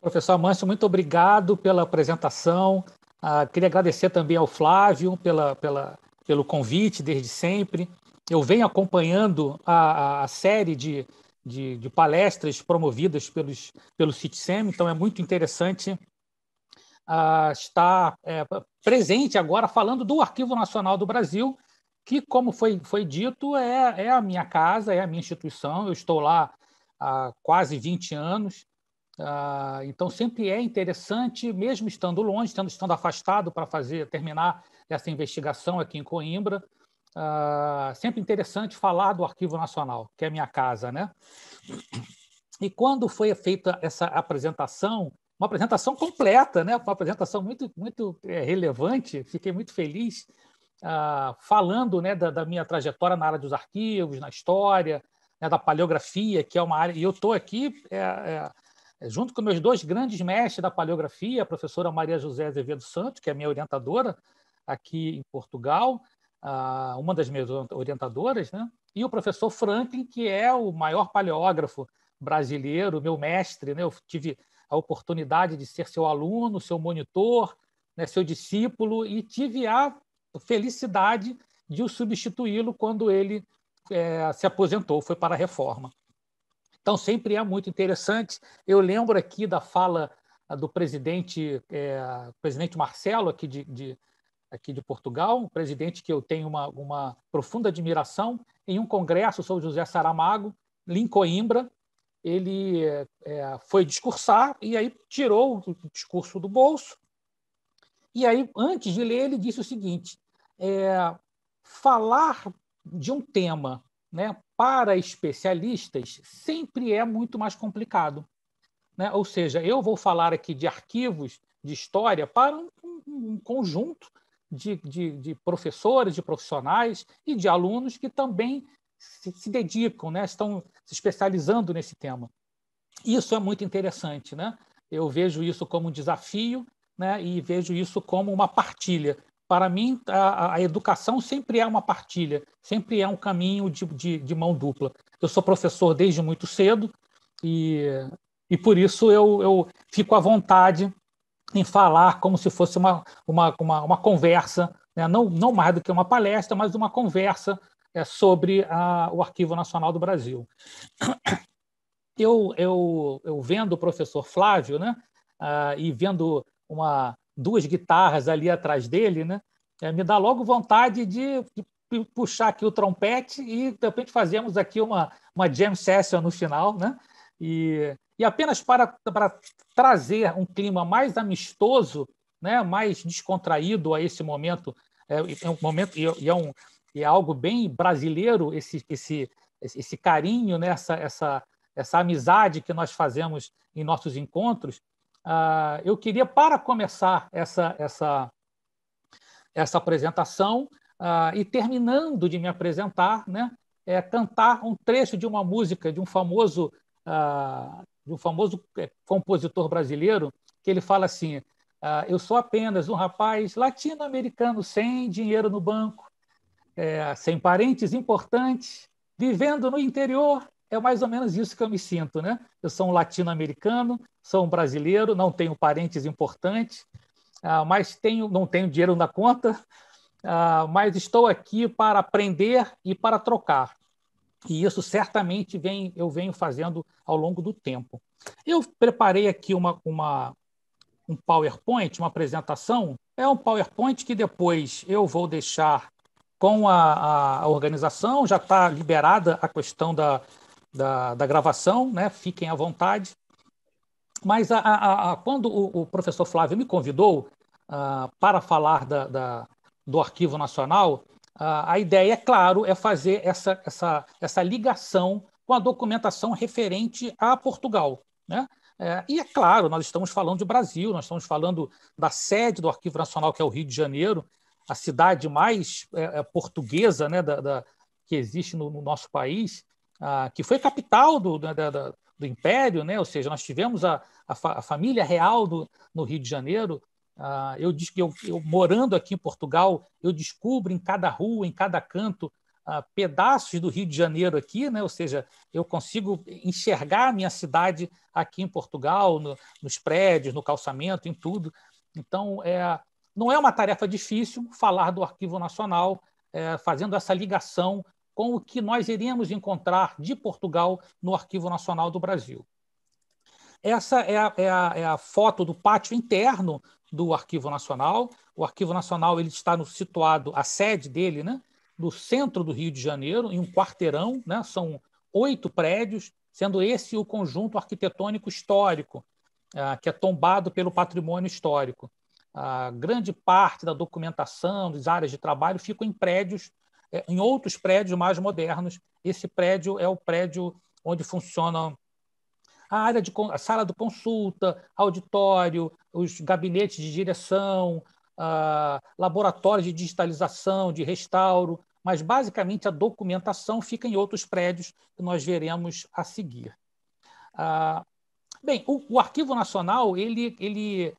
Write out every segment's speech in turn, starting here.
Professor Amâncio, muito obrigado pela apresentação. Ah, queria agradecer também ao Flávio pela, pela, pelo convite desde sempre. Eu venho acompanhando a, a série de, de, de, palestras promovidas pelos, pelo CITSEM, então é muito interessante ah, estar é, presente agora falando do Arquivo Nacional do Brasil, que, como foi, foi dito, é, é a minha casa, é a minha instituição. Eu estou lá há quase 20 anos ah, então sempre é interessante, mesmo estando longe, estando, estando afastado para fazer terminar essa investigação aqui em Coimbra, ah, sempre interessante falar do Arquivo Nacional, que é minha casa, né? E quando foi feita essa apresentação, uma apresentação completa, né? Uma apresentação muito muito é, relevante, fiquei muito feliz ah, falando, né, da, da minha trajetória na área dos arquivos, na história, né, da paleografia, que é uma área e eu estou aqui é, é, é, junto com meus dois grandes mestres da paleografia, a professora Maria José Azevedo Santos, que é minha orientadora aqui em Portugal, uma das minhas orientadoras, né? e o professor Franklin, que é o maior paleógrafo brasileiro, meu mestre. Né? Eu tive a oportunidade de ser seu aluno, seu monitor, né? seu discípulo, e tive a felicidade de o substituí-lo quando ele é, se aposentou, foi para a reforma. Então, sempre é muito interessante. Eu lembro aqui da fala ah, do presidente, é, presidente Marcelo, aqui de, de, aqui de Portugal, um presidente que eu tenho uma, uma profunda admiração, em um congresso sobre José Saramago, em Coimbra, ele é, foi discursar e aí tirou o discurso do bolso. E aí, antes de ler, ele disse o seguinte: é, falar de um tema, né, para especialistas sempre é muito mais complicado. Né? Ou seja, eu vou falar aqui de arquivos de história para um, um, conjunto de, de, de, professores, de profissionais e de alunos que também se, se dedicam, né? estão se especializando nesse tema. Isso é muito interessante. Né? Eu vejo isso como um desafio né? e vejo isso como uma partilha para mim, a, a, educação sempre é uma partilha, sempre é um caminho de, de, de, mão dupla. Eu sou professor desde muito cedo e, e por isso eu, eu fico à vontade em falar como se fosse uma, uma, uma, uma conversa, né? não, não mais do que uma palestra, mas uma conversa é, sobre a, o Arquivo Nacional do Brasil. Eu, eu, eu vendo o professor Flávio né? Ah, e vendo uma, duas guitarras ali atrás dele, né? É, me dá logo vontade de, de, puxar aqui o trompete e de repente fazemos aqui uma, uma jam session no final, né? E, e apenas para, para trazer um clima mais amistoso, né? Mais descontraído a esse momento, é, é um momento e é, é um, é algo bem brasileiro esse esse esse carinho nessa né? essa essa amizade que nós fazemos em nossos encontros, ah, eu queria, para começar essa, essa, essa apresentação ah, e terminando de me apresentar, né, é, cantar um trecho de uma música de um famoso, ah, de um famoso é, compositor brasileiro, que ele fala assim: ah, Eu sou apenas um rapaz latino-americano sem dinheiro no banco, é, sem parentes importantes, vivendo no interior é mais ou menos isso que eu me sinto, né? Eu sou um latino-americano, sou um brasileiro, não tenho parentes importantes, ah, mas tenho, não tenho dinheiro na conta, ah, mas estou aqui para aprender e para trocar. E isso certamente vem, eu venho fazendo ao longo do tempo. Eu preparei aqui uma, uma um PowerPoint, uma apresentação. É um PowerPoint que depois eu vou deixar com a, a, organização, já está liberada a questão da, da, da gravação, né? fiquem à vontade. Mas a, a, a, quando o, o, professor Flávio me convidou uh, para falar da, da, do Arquivo Nacional, uh, a ideia, é claro, é fazer essa, essa, essa ligação com a documentação referente a Portugal. Né? É, e é claro, nós estamos falando de Brasil, nós estamos falando da sede do Arquivo Nacional, que é o Rio de Janeiro, a cidade mais é, é portuguesa né, da, da, que existe no, no nosso país que foi capital do, da, da, do Império, né? ou seja, nós tivemos a, a, fa, a família real do, no Rio de Janeiro. Ah, eu, eu, eu, morando aqui em Portugal, eu descubro em cada rua, em cada canto, ah, pedaços do Rio de Janeiro aqui, né? ou seja, eu consigo enxergar a minha cidade aqui em Portugal, no, nos prédios, no calçamento, em tudo. Então, é, não é uma tarefa difícil falar do Arquivo Nacional, é, fazendo essa ligação com o que nós iríamos encontrar de Portugal no Arquivo Nacional do Brasil. Essa é a, é a, é a foto do pátio interno do Arquivo Nacional. O Arquivo Nacional ele está no, situado, a sede dele, né, no centro do Rio de Janeiro, em um quarteirão, né, são oito prédios, sendo esse o conjunto arquitetônico histórico, ah, que é tombado pelo patrimônio histórico. A grande parte da documentação, das áreas de trabalho, ficam em prédios é, em outros prédios mais modernos. Esse prédio é o prédio onde funcionam a área de a sala de consulta, auditório, os gabinetes de direção, laboratórios de digitalização, de restauro, mas basicamente a documentação fica em outros prédios que nós veremos a seguir. bem, o, o, Arquivo Nacional ele, ele,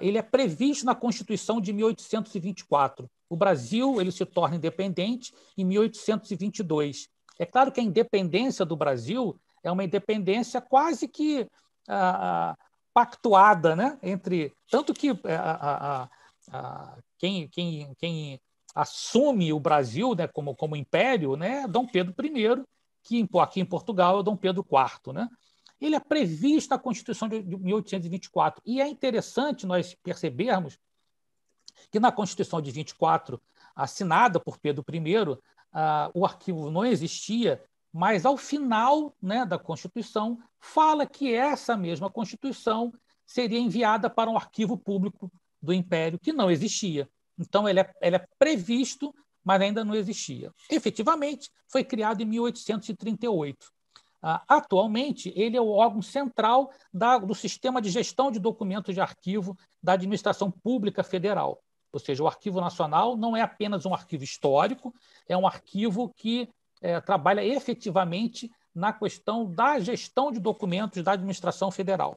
ele é previsto na Constituição de 1824. O Brasil ele se torna independente em 1822. É claro que a independência do Brasil é uma independência quase que ah, ah pactuada, né? Entre tanto que ah, ah, quem, quem, quem assume o Brasil né, como, como império, né, é Dom Pedro I, que aqui em Portugal é Dom Pedro IV. Né? Ele é previsto na Constituição de 1824. E é interessante nós percebermos que na Constituição de 24, assinada por Pedro I, ah, o arquivo não existia, mas ao final né, da Constituição fala que essa mesma Constituição seria enviada para um arquivo público do Império que não existia. Então, ele é, ele é previsto, mas ainda não existia. Efetivamente, foi criado em 1838. Ah, atualmente, ele é o órgão central da, do sistema de gestão de documentos de arquivo da administração pública federal. Ou seja, o Arquivo Nacional não é apenas um arquivo histórico, é um arquivo que é, trabalha efetivamente na questão da gestão de documentos da administração federal.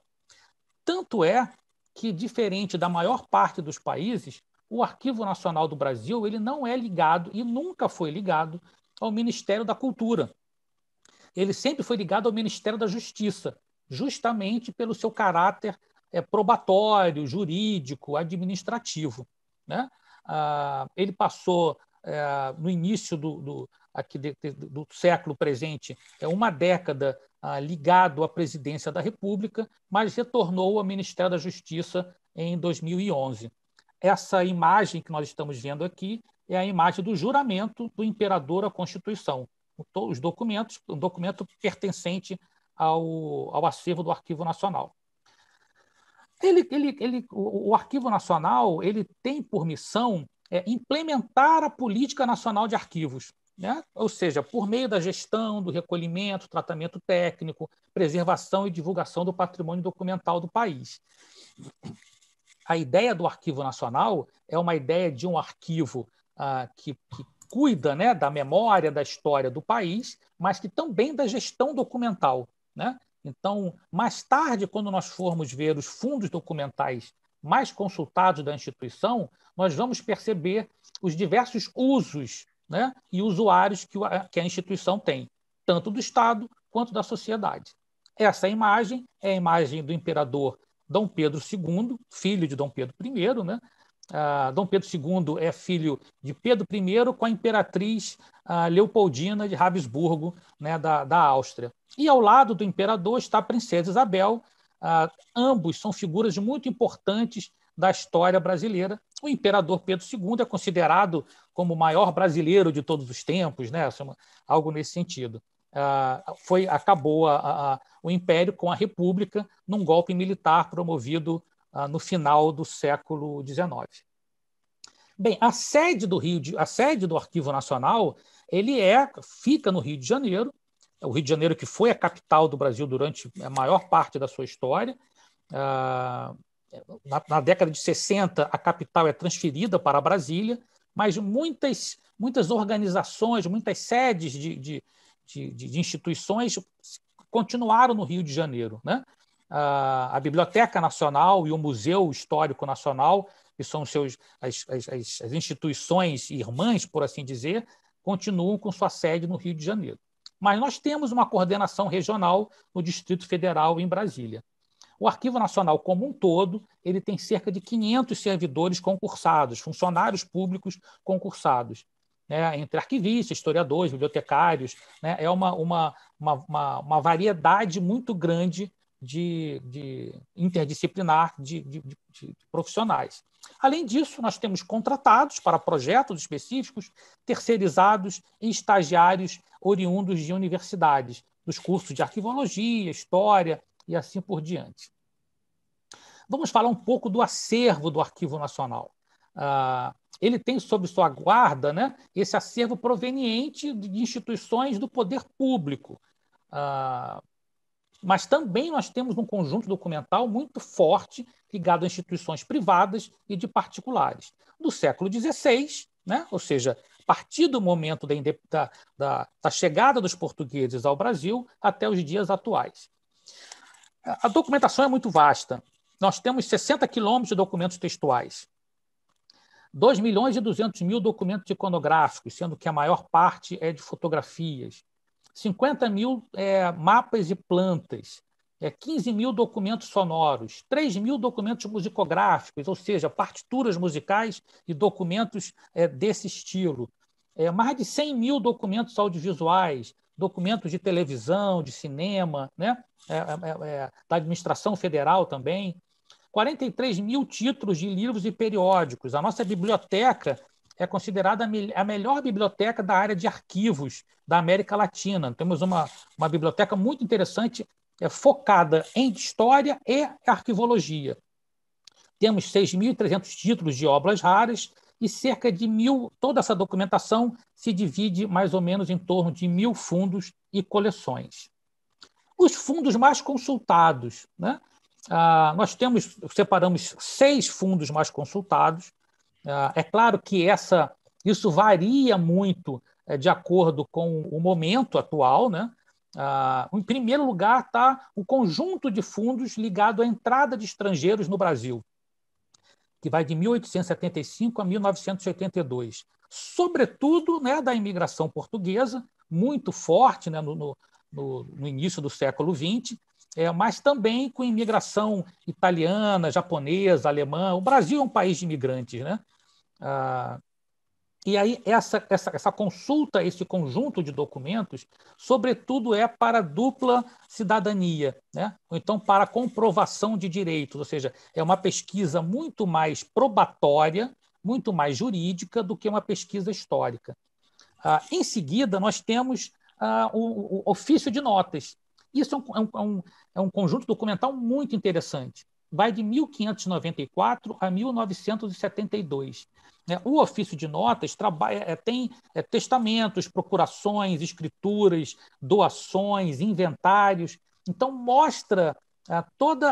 Tanto é que, diferente da maior parte dos países, o Arquivo Nacional do Brasil ele não é ligado e nunca foi ligado ao Ministério da Cultura. Ele sempre foi ligado ao Ministério da Justiça, justamente pelo seu caráter é, probatório, jurídico, administrativo. Né? Ah, ele passou, eh, no início do, do aqui de, de, do século presente, é uma década ah, ligado à presidência da República, mas retornou ao Ministério da Justiça em 2011. Essa imagem que nós estamos vendo aqui é a imagem do juramento do imperador à Constituição, os documentos, um documento pertencente ao, ao acervo do Arquivo Nacional. Ele, ele, ele, o Arquivo Nacional ele tem por missão é, implementar a política nacional de arquivos. Né? Ou seja, por meio da gestão, do recolhimento, tratamento técnico, preservação e divulgação do patrimônio documental do país. A ideia do Arquivo Nacional é uma ideia de um arquivo ah, que, que cuida né, da memória, da história do país, mas que também da gestão documental. Né? Então, mais tarde, quando nós formos ver os fundos documentais mais consultados da instituição, nós vamos perceber os diversos usos né, e usuários que a, que a instituição tem, tanto do Estado quanto da sociedade. Essa é imagem é a imagem do imperador Dom Pedro II, filho de Dom Pedro I, né, ah, Dom Pedro II é filho de Pedro I com a imperatriz ah, Leopoldina de Habsburgo, né, da, da Áustria. E ao lado do imperador está a princesa Isabel. Ah, ambos são figuras muito importantes da história brasileira. O imperador Pedro II é considerado como o maior brasileiro de todos os tempos, né? É algo nesse sentido. Ah, foi acabou a, a, o império com a república num golpe militar promovido ah, no final do século XIX. Bem, a sede do Rio, de, a sede do Arquivo Nacional, ele é fica no Rio de Janeiro, é o Rio de Janeiro que foi a capital do Brasil durante a maior parte da sua história. Ah, na, na década de 60, a capital é transferida para Brasília, mas muitas, muitas organizações, muitas sedes de, de, de, de instituições continuaram no Rio de Janeiro. Né? a, a Biblioteca Nacional e o Museu Histórico Nacional, que são seus, as, as, as instituições irmãs, por assim dizer, continuam com sua sede no Rio de Janeiro. Mas nós temos uma coordenação regional no Distrito Federal em Brasília. O Arquivo Nacional como um todo, ele tem cerca de 500 servidores concursados, funcionários públicos concursados, né? entre arquivistas, historiadores, bibliotecários. Né? É uma, uma, uma, uma, variedade muito grande de, de interdisciplinar de, de, de, profissionais. Além disso, nós temos contratados para projetos específicos, terceirizados e estagiários oriundos de universidades, dos cursos de arquivologia, história e assim por diante. Vamos falar um pouco do acervo do Arquivo Nacional. Ah, ele tem sob sua guarda né, esse acervo proveniente de instituições do poder público. Ah, mas também nós temos um conjunto documental muito forte ligado a instituições privadas e de particulares. Do século XVI, né? ou seja, a partir do momento da, da, da chegada dos portugueses ao Brasil até os dias atuais. A documentação é muito vasta. Nós temos 60 quilômetros de documentos textuais, 2 milhões e 200 mil documentos iconográficos, sendo que a maior parte é de fotografias, 50 mil é, mapas e plantas, é, 15 mil documentos sonoros, 3 mil documentos musicográficos, ou seja, partituras musicais e documentos é, desse estilo, é, mais de 100 mil documentos audiovisuais, documentos de televisão, de cinema, né? É, é, é, da administração federal também, 43 mil títulos de livros e periódicos. A nossa biblioteca é considerada a melhor biblioteca da área de arquivos da América Latina. Temos uma, uma biblioteca muito interessante, é, focada em história e arquivologia. Temos 6.300 títulos de obras raras e cerca de mil. Toda essa documentação se divide mais ou menos em torno de mil fundos e coleções. Os fundos mais consultados, né? Ah, nós temos, separamos seis fundos mais consultados, ah, é claro que essa, isso varia muito eh, de acordo com o momento atual, né? Ah, em primeiro lugar está o conjunto de fundos ligado à entrada de estrangeiros no Brasil, que vai de 1875 a 1982, sobretudo né, da imigração portuguesa, muito forte né, no, no, no início do século XX, é, eh, mas também com imigração italiana, japonesa, alemã. O Brasil é um país de imigrantes, né? Ah, e aí, essa, essa, essa consulta, esse conjunto de documentos, sobretudo é para dupla cidadania, né? ou então para comprovação de direitos, ou seja, é uma pesquisa muito mais probatória, muito mais jurídica do que uma pesquisa histórica. Ah, em seguida, nós temos ah, o, o, ofício de notas. Isso é um, é, um, é um é conjunto documental muito interessante vai de 1594 a 1972. Né? O ofício de notas trabalha, é, tem é, testamentos, procurações, escrituras, doações, inventários. Então, mostra é, todo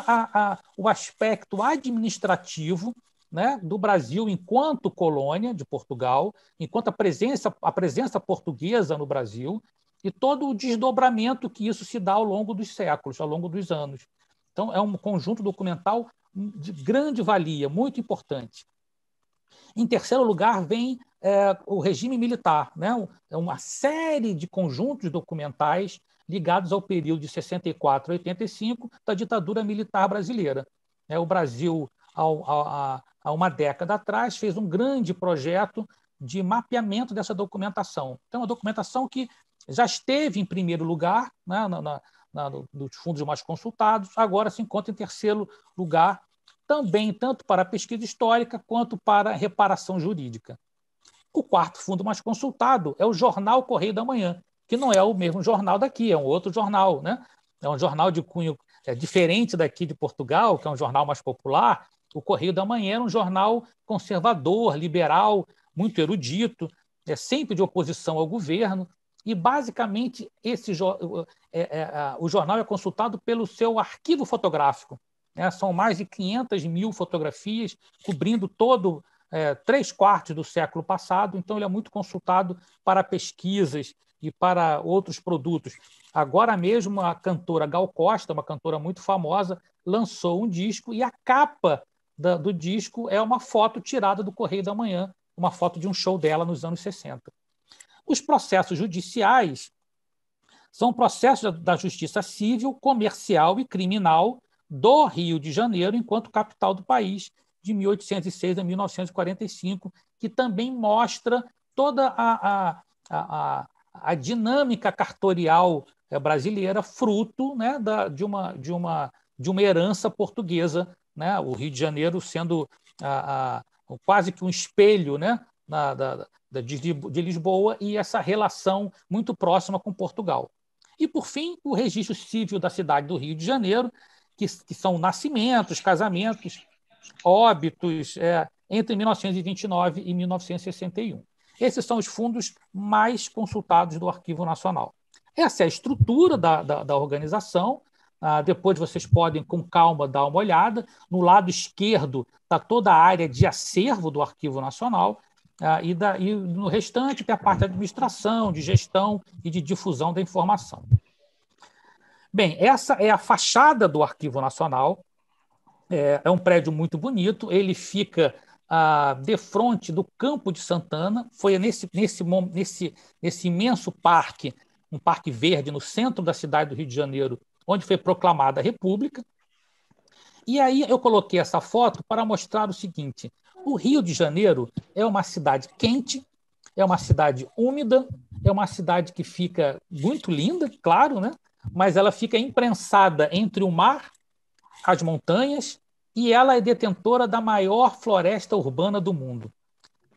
o aspecto administrativo né, do Brasil enquanto colônia de Portugal, enquanto a presença, a presença portuguesa no Brasil e todo o desdobramento que isso se dá ao longo dos séculos, ao longo dos anos. Então, é um conjunto documental de grande valia, muito importante. Em terceiro lugar, vem é, o regime militar. Né? É uma série de conjuntos documentais ligados ao período de 64 a 85 da ditadura militar brasileira. É, o Brasil, há, uma década atrás, fez um grande projeto de mapeamento dessa documentação. Então, é uma documentação que já esteve em primeiro lugar né, na, na, na, no, dos fundos mais consultados, agora se encontra em terceiro lugar, também tanto para a pesquisa histórica quanto para a reparação jurídica. O quarto fundo mais consultado é o jornal Correio da Manhã, que não é o mesmo jornal daqui, é um outro jornal, né? É um jornal de cunho é, diferente daqui de Portugal, que é um jornal mais popular. O Correio da Manhã era um jornal conservador, liberal, muito erudito, é sempre de oposição ao governo, e, basicamente, esse é, é, o jornal é consultado pelo seu arquivo fotográfico. Né? São mais de 500 mil fotografias, cobrindo todo é, três quartos do século passado, então ele é muito consultado para pesquisas e para outros produtos. Agora mesmo, a cantora Gal Costa, uma cantora muito famosa, lançou um disco e a capa da, do disco é uma foto tirada do Correio da Manhã, uma foto de um show dela nos anos 60. Os processos judiciais são processos da justiça civil, comercial e criminal do Rio de Janeiro, enquanto capital do país, de 1806 a 1945, que também mostra toda a, a, a, a dinâmica cartorial eh, brasileira, fruto né, da, de, uma, de, uma, de uma herança portuguesa, né, o Rio de Janeiro sendo a, a, quase que um espelho né, na, da, da, de, de Lisboa e essa relação muito próxima com Portugal. E, por fim, o registro civil da cidade do Rio de Janeiro, que, que são nascimentos, casamentos, óbitos, é, entre 1929 e 1961. Esses são os fundos mais consultados do Arquivo Nacional. Essa é a estrutura da, da, da organização. Ah, depois vocês podem, com calma, dar uma olhada. No lado esquerdo está toda a área de acervo do Arquivo Nacional. Ah, e, da, e no restante tem a parte de administração, de gestão e de difusão da informação. Bem, essa é a fachada do Arquivo Nacional. É, é um prédio muito bonito, ele fica ah, de frente do Campo de Santana, foi nesse, nesse, nesse, nesse imenso parque, um parque verde no centro da cidade do Rio de Janeiro, onde foi proclamada a República. E aí eu coloquei essa foto para mostrar o seguinte: o Rio de Janeiro é uma cidade quente, é uma cidade úmida, é uma cidade que fica muito linda, claro, né? mas ela fica imprensada entre o mar, as montanhas, e ela é detentora da maior floresta urbana do mundo.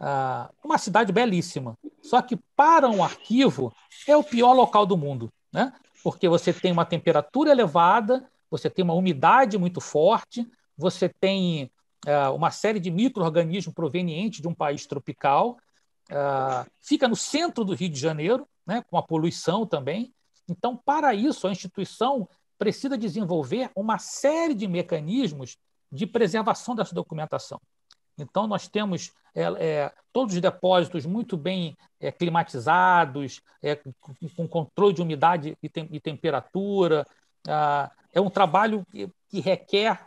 Ah, uma cidade belíssima, só que para um arquivo é o pior local do mundo, né? porque você tem uma temperatura elevada, você tem uma umidade muito forte, você tem é, uma série de micro-organismos provenientes de um país tropical, é, fica no centro do Rio de Janeiro, né, com a poluição também. Então, para isso, a instituição precisa desenvolver uma série de mecanismos de preservação dessa documentação. Então, nós temos é, é, todos os depósitos muito bem é, climatizados, é, com, com, controle de umidade e, tem, e temperatura. Ah, é um trabalho que, que requer a,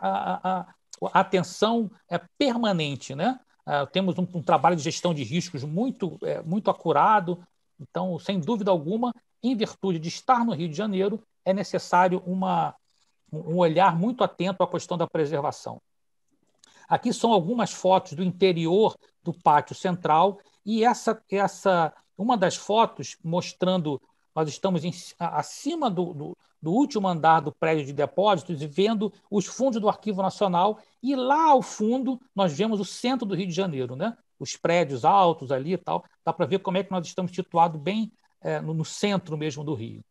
a, a atenção é permanente, né? Uh, temos um, um, trabalho de gestão de riscos muito, é, muito acurado. Então, sem dúvida alguma, em virtude de estar no Rio de Janeiro, é necessário uma, um olhar muito atento à questão da preservação. Aqui são algumas fotos do interior do pátio central e essa, essa uma das fotos mostrando nós estamos em, acima do, do, do último andar do prédio de depósitos e vendo os fundos do Arquivo Nacional. E lá ao fundo nós vemos o centro do Rio de Janeiro, né? os prédios altos ali e tal. Dá para ver como é que nós estamos situados bem é, no, no centro mesmo do Rio.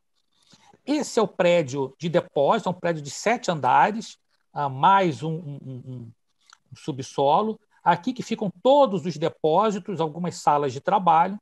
Esse é o prédio de depósito, é um prédio de sete andares, ah, mais um, um, um, um subsolo. Aqui que ficam todos os depósitos, algumas salas de trabalho.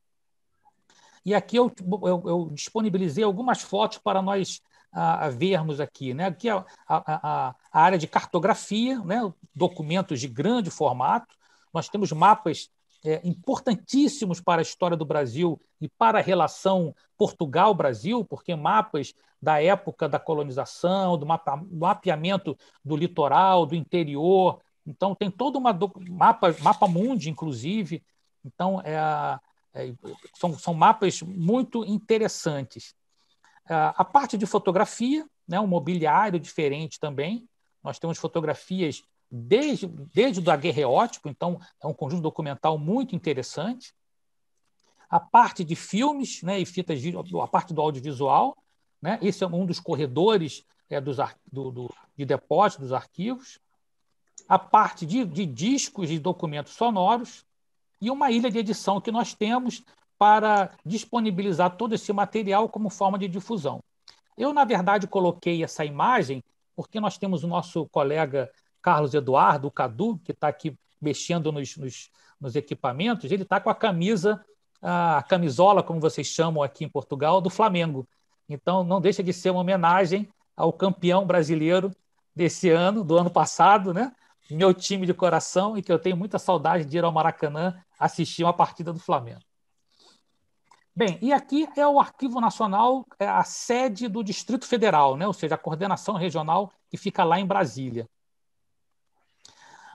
E aqui eu, eu, eu disponibilizei algumas fotos para nós a, a vermos aqui. Né? Aqui é a, a, a área de cartografia, né? documentos de grande formato. Nós temos mapas é, importantíssimos para a história do Brasil e para a relação Portugal-Brasil, porque mapas da época da colonização, do, mapa, do mapeamento do litoral, do interior. Então, tem todo um mapa, mapa mundi, inclusive. Então, é, é, são, são mapas muito interessantes. Ah, a parte de fotografia, né, um mobiliário diferente também. Nós temos fotografias desde, desde o aguerreótipo, então é um conjunto documental muito interessante. A parte de filmes né, e fitas, a parte do audiovisual, né, esse é um dos corredores é, dos, do, do, de depósito dos arquivos. A parte de, de discos e documentos sonoros, e uma ilha de edição que nós temos para disponibilizar todo esse material como forma de difusão. Eu, na verdade, coloquei essa imagem porque nós temos o nosso colega Carlos Eduardo, o Cadu, que está aqui mexendo nos, nos, nos equipamentos, ele está com a camisa, a camisola, como vocês chamam aqui em Portugal, do Flamengo. Então, não deixa de ser uma homenagem ao campeão brasileiro desse ano, do ano passado, né? Meu time de coração e que eu tenho muita saudade de ir ao Maracanã assistir uma partida do Flamengo. Bem, e aqui é o Arquivo Nacional, é a sede do Distrito Federal, né? ou seja, a coordenação regional que fica lá em Brasília.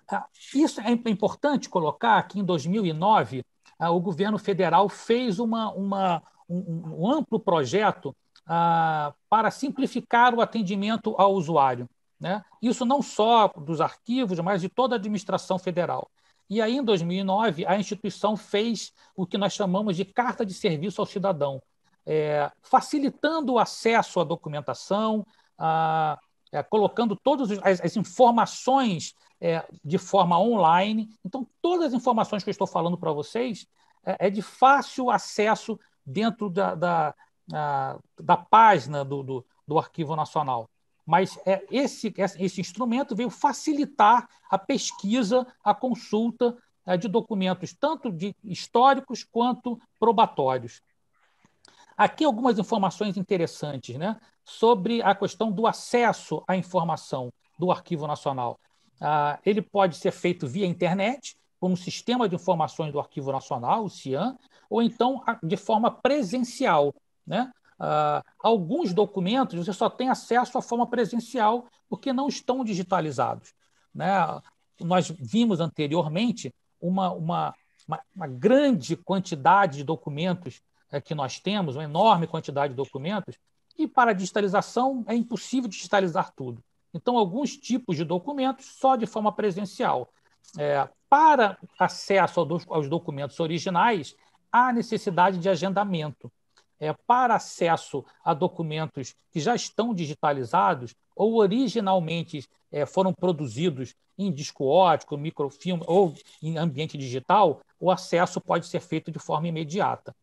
Ah, isso é, é importante colocar que em 2009 ah, o governo federal fez uma, uma um, um, amplo projeto ah, para simplificar o atendimento ao usuário. Né? Isso não só dos arquivos, mas de toda a administração federal. E aí, em 2009, a instituição fez o que nós chamamos de carta de serviço ao cidadão, é, facilitando o acesso à documentação, a, é, colocando todas as, as informações é, de forma online. Então, todas as informações que eu estou falando para vocês é, é de fácil acesso dentro da, da, a, da página do, do, do Arquivo Nacional mas é, esse, esse instrumento veio facilitar a pesquisa, a consulta eh, de documentos, tanto de históricos quanto probatórios. Aqui algumas informações interessantes né, sobre a questão do acesso à informação do Arquivo Nacional. Ah, ele pode ser feito via internet, por um sistema de informações do Arquivo Nacional, o CIAN, ou então de forma presencial. Né? Uh, alguns documentos você só tem acesso à forma presencial porque não estão digitalizados. Né? Nós vimos anteriormente uma, uma, uma, uma grande quantidade de documentos é, que nós temos, uma enorme quantidade de documentos, e para a digitalização é impossível digitalizar tudo. Então, alguns tipos de documentos só de forma presencial. É, para acesso aos documentos originais, há necessidade de agendamento é, para acesso a documentos que já estão digitalizados ou originalmente é, foram produzidos em disco ótico, microfilme ou em ambiente digital, o acesso pode ser feito de forma imediata.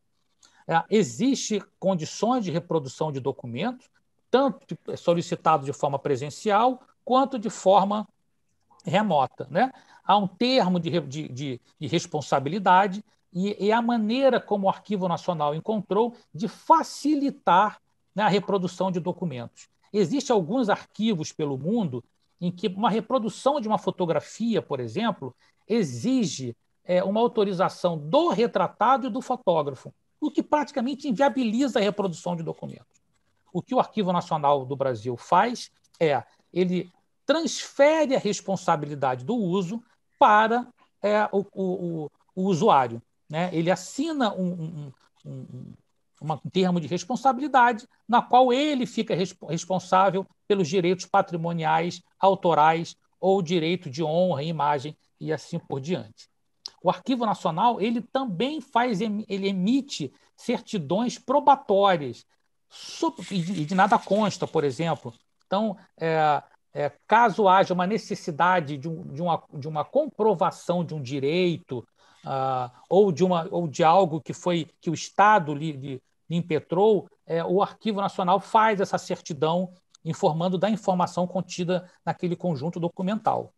É, Existem condições de reprodução de documentos, tanto é, solicitado de forma presencial quanto de forma remota. Né? Há um termo de, de, de, de responsabilidade e, e a maneira como o Arquivo Nacional encontrou de facilitar né, a reprodução de documentos. Existem alguns arquivos pelo mundo em que uma reprodução de uma fotografia, por exemplo, exige é, uma autorização do retratado e do fotógrafo, o que praticamente inviabiliza a reprodução de documentos. O que o Arquivo Nacional do Brasil faz é ele transfere a responsabilidade do uso para é, o, o, o, usuário né, ele assina um, um, um, um, termo de responsabilidade na qual ele fica resp responsável pelos direitos patrimoniais, autorais ou direito de honra, imagem e assim por diante. O Arquivo Nacional ele também faz, ele emite certidões probatórias e de nada consta, por exemplo. Então, é, é, caso haja uma necessidade de, um, de, uma, de uma comprovação de um direito ah, ou de uma ou de algo que foi que o Estado lhe, lhe, lhe impetrou, é, o Arquivo Nacional faz essa certidão informando da informação contida naquele conjunto documental.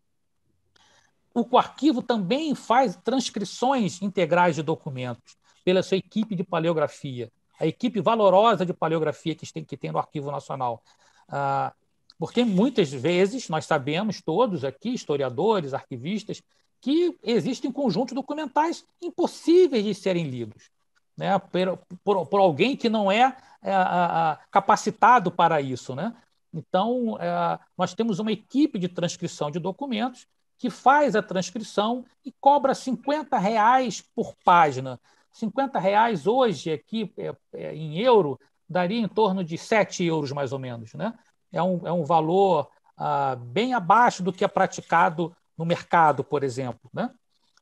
O arquivo também faz transcrições integrais de documentos pela sua equipe de paleografia, a equipe valorosa de paleografia que tem, que tem no Arquivo Nacional. Ah, porque muitas vezes nós sabemos, todos aqui, historiadores, arquivistas, que existem conjuntos documentais impossíveis de serem lidos né, por, por, alguém que não é, é, é capacitado para isso. Né? Então, é, nós temos uma equipe de transcrição de documentos que faz a transcrição e cobra 50 reais por página. 50 reais hoje aqui é, é, em euro daria em torno de 7 euros, mais ou menos. Né? É, um, é um valor ah, bem abaixo do que é praticado no mercado, por exemplo. Né?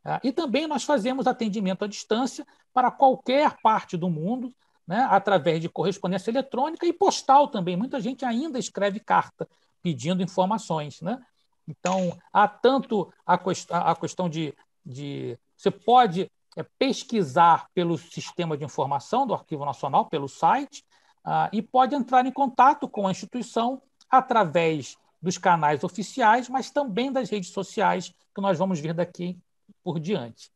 Ah, e também nós fazemos atendimento à distância para qualquer parte do mundo, né, através de correspondência eletrônica e postal também. Muita gente ainda escreve carta pedindo informações. Né? Então, há tanto a, quest a questão de, de. Você pode é, pesquisar pelo sistema de informação do Arquivo Nacional, pelo site, ah, e pode entrar em contato com a instituição através dos canais oficiais, mas também das redes sociais, que nós vamos ver daqui por diante.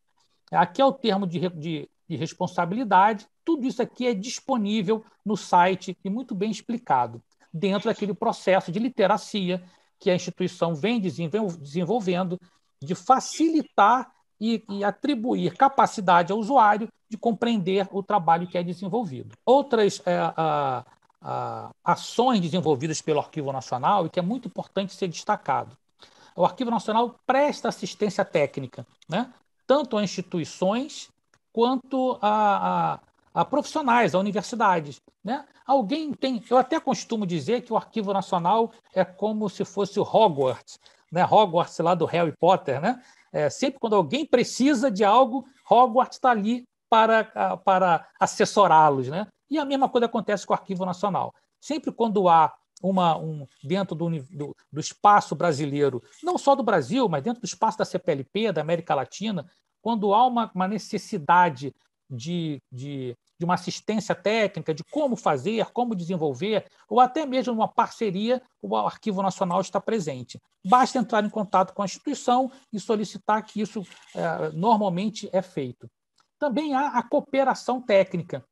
Aqui é o termo de, de, de responsabilidade, tudo isso aqui é disponível no site e muito bem explicado, dentro daquele processo de literacia que a instituição vem desenvolvendo, de facilitar e, e, atribuir capacidade ao usuário de compreender o trabalho que é desenvolvido. Outras é, a, ações desenvolvidas pelo Arquivo Nacional e que é muito importante ser destacado. O Arquivo Nacional presta assistência técnica, né? tanto a instituições quanto a, a, a profissionais, a universidades. Né? Alguém tem. Eu até costumo dizer que o Arquivo Nacional é como se fosse o Hogwarts, né? Hogwarts lá do Harry Potter. Né? É, sempre quando alguém precisa de algo, Hogwarts está ali para, para assessorá-los. Né? E a mesma coisa acontece com o Arquivo Nacional. Sempre quando há uma, um, dentro do, do, do, espaço brasileiro, não só do Brasil, mas dentro do espaço da CPLP, da América Latina, quando há uma, uma necessidade de, de, de, uma assistência técnica, de como fazer, como desenvolver, ou até mesmo uma parceria, o Arquivo Nacional está presente. Basta entrar em contato com a instituição e solicitar que isso eh, normalmente é feito. Também há a cooperação técnica,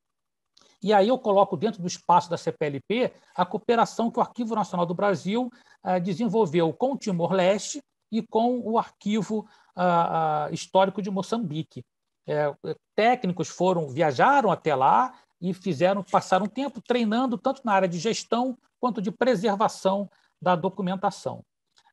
e aí eu coloco dentro do espaço da CPLP a cooperação que o Arquivo Nacional do Brasil eh, desenvolveu com o Timor-Leste e com o Arquivo ah, ah, Histórico de Moçambique. É, é, técnicos foram viajaram até lá e fizeram passaram tempo treinando tanto na área de gestão quanto de preservação da documentação.